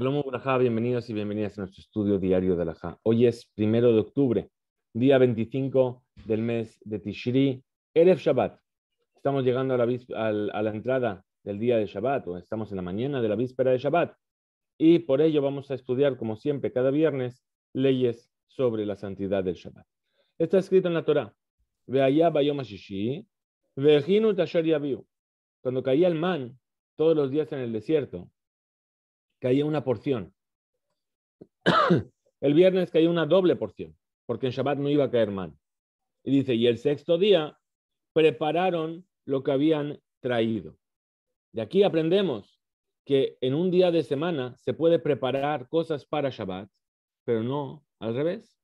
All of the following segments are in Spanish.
Braja, bienvenidos y bienvenidas a nuestro estudio diario de la Hoy es primero de octubre, día 25 del mes de Tishri, Erev Shabbat. Estamos llegando a la, a la, entrada del día de Shabbat, o estamos en la mañana de la víspera de Shabbat. Y por ello vamos a estudiar, como siempre, cada viernes, leyes sobre la santidad del Shabbat. Está escrito en la Torah: Cuando caía el man todos los días en el desierto, caía una porción. el viernes caía una doble porción, porque en Shabbat no iba a caer mal. Y dice, y el sexto día prepararon lo que habían traído. De aquí aprendemos que en un día de semana se puede preparar cosas para Shabbat, pero no al revés.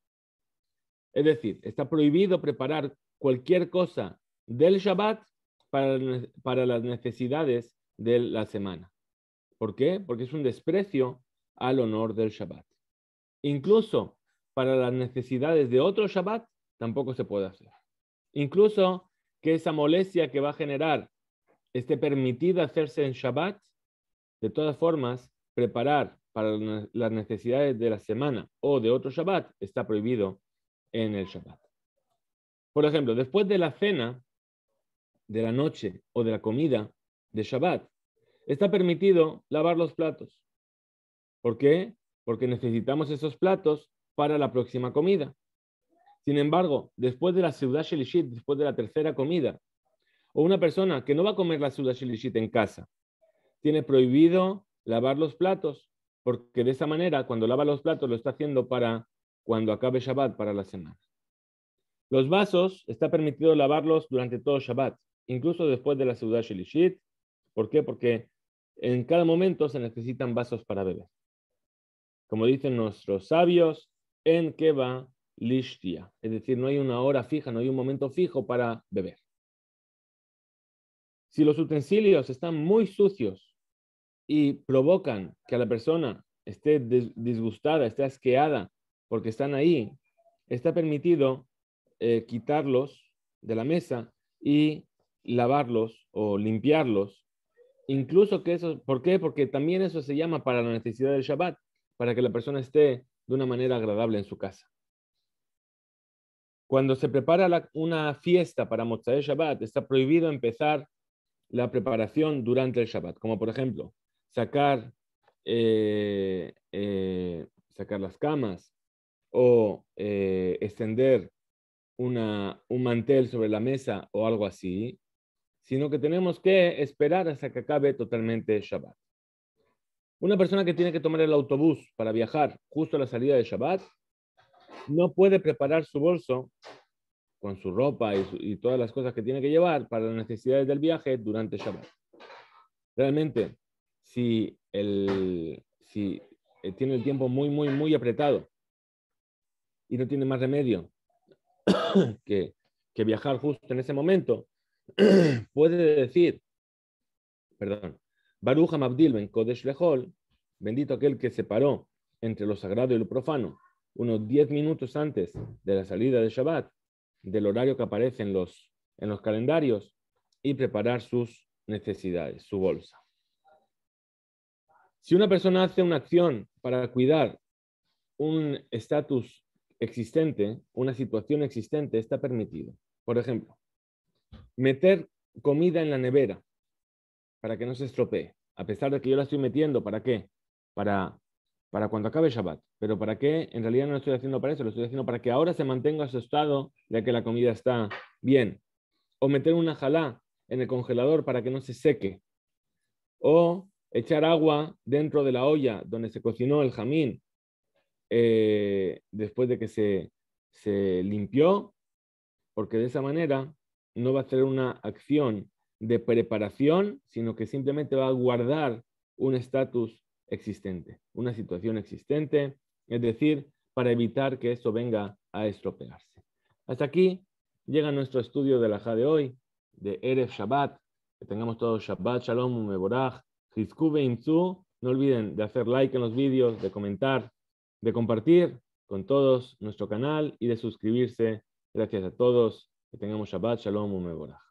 Es decir, está prohibido preparar cualquier cosa del Shabbat para las necesidades de la semana. ¿Por qué? Porque es un desprecio al honor del Shabbat. Incluso para las necesidades de otro Shabbat tampoco se puede hacer. Incluso que esa molestia que va a generar esté permitida hacerse en Shabbat, de todas formas, preparar para las necesidades de la semana o de otro Shabbat está prohibido en el Shabbat. Por ejemplo, después de la cena, de la noche o de la comida de Shabbat, Está permitido lavar los platos. ¿Por qué? Porque necesitamos esos platos para la próxima comida. Sin embargo, después de la ciudad Shelishit, después de la tercera comida, o una persona que no va a comer la ciudad Shelishit en casa, tiene prohibido lavar los platos, porque de esa manera, cuando lava los platos, lo está haciendo para cuando acabe Shabbat, para la semana. Los vasos está permitido lavarlos durante todo Shabbat, incluso después de la ciudad Shelishit. ¿Por qué? Porque en cada momento se necesitan vasos para beber. Como dicen nuestros sabios, en que va lishtia. Es decir, no hay una hora fija, no hay un momento fijo para beber. Si los utensilios están muy sucios y provocan que la persona esté disgustada, esté asqueada porque están ahí, está permitido eh, quitarlos de la mesa y lavarlos o limpiarlos incluso que eso, ¿por qué? Porque también eso se llama para la necesidad del Shabbat, para que la persona esté de una manera agradable en su casa. Cuando se prepara una fiesta para el Shabbat, está prohibido empezar la preparación durante el Shabbat, como por ejemplo sacar, eh, eh, sacar las camas o eh, extender un mantel sobre la mesa o algo así, sino que tenemos que esperar hasta que acabe totalmente Shabbat. Una persona que tiene que tomar el autobús para viajar justo a la salida de Shabbat, no puede preparar su bolso con su ropa y, todas las cosas que tiene que llevar para las necesidades del viaje durante Shabbat. Realmente, si, el, si eh, tiene el tiempo muy, muy, muy apretado y no tiene más remedio que viajar justo en ese momento, puede decir, perdón, Baruch Hamabdil ben Kodesh Lehol, bendito aquel que separó entre lo sagrado y lo profano, unos 10 minutos antes de la salida de Shabbat, del horario que aparece en los calendarios, y preparar sus necesidades, su bolsa. Si una persona hace una acción para cuidar un estatus existente, una situación existente, está permitido. Por ejemplo, meter comida en la nevera para que no se estropee, a pesar de que yo la estoy metiendo, ¿para qué? Para, para cuando acabe Shabbat. Pero ¿para qué? En realidad no lo estoy haciendo para eso, lo estoy haciendo para que ahora se mantenga asustado estado, ya que la comida está bien. O meter una jalá en el congelador para que no se seque. O echar agua dentro de la olla donde se cocinó el jamín eh, después de que se, se limpió, porque de esa manera no va a ser una acción de preparación, sino que simplemente va a guardar un estatus existente, una situación existente, es decir, para evitar que esto venga a estropearse. Hasta aquí llega nuestro estudio de la JA de hoy, de Erev Shabbat, que tengamos todos Shabbat, Shalom, Meborach, Hizkube, Imzu, no olviden de hacer like en los vídeos, de comentar, de compartir con todos nuestro canal y de suscribirse. Gracias a todos. ותן יום השבת שלום ומבורך.